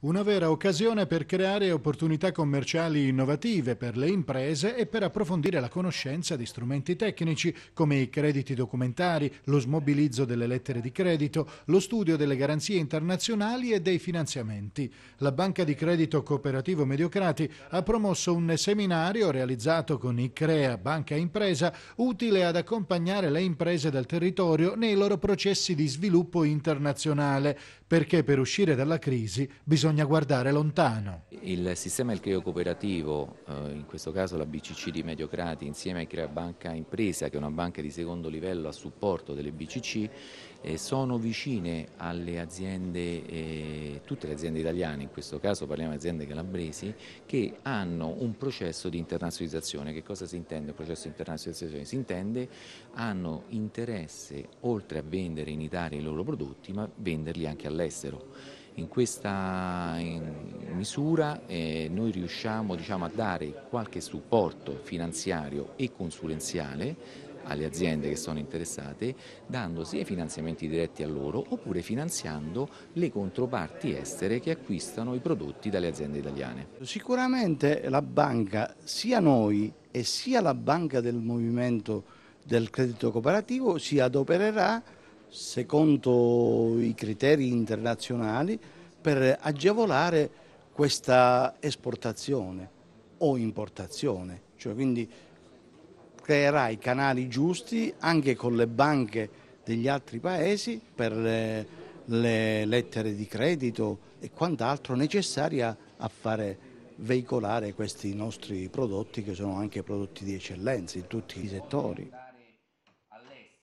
Una vera occasione per creare opportunità commerciali innovative per le imprese e per approfondire la conoscenza di strumenti tecnici come i crediti documentari, lo smobilizzo delle lettere di credito, lo studio delle garanzie internazionali e dei finanziamenti. La Banca di Credito Cooperativo Mediocrati ha promosso un seminario realizzato con ICREA Banca Impresa utile ad accompagnare le imprese del territorio nei loro processi di sviluppo internazionale perché per uscire dalla crisi bisogna bisogna guardare lontano. Il sistema del credito cooperativo, eh, in questo caso la BCC di Mediocrati insieme a Crea Banca Impresa che è una banca di secondo livello a supporto delle BCC, eh, sono vicine alle aziende, eh, tutte le aziende italiane, in questo caso parliamo di aziende calabresi, che hanno un processo di internazionalizzazione. Che cosa si intende un processo di internazionalizzazione? Si intende hanno interesse oltre a vendere in Italia i loro prodotti ma venderli anche all'estero. In questa misura eh, noi riusciamo diciamo, a dare qualche supporto finanziario e consulenziale alle aziende che sono interessate, dando sia finanziamenti diretti a loro oppure finanziando le controparti estere che acquistano i prodotti dalle aziende italiane. Sicuramente la banca, sia noi e sia la banca del movimento del credito cooperativo, si adopererà secondo i criteri internazionali per agevolare questa esportazione o importazione, cioè quindi creerà i canali giusti anche con le banche degli altri paesi per le, eh, le lettere di credito e quant'altro necessaria a fare veicolare questi nostri prodotti che sono anche prodotti di eccellenza in tutti i settori.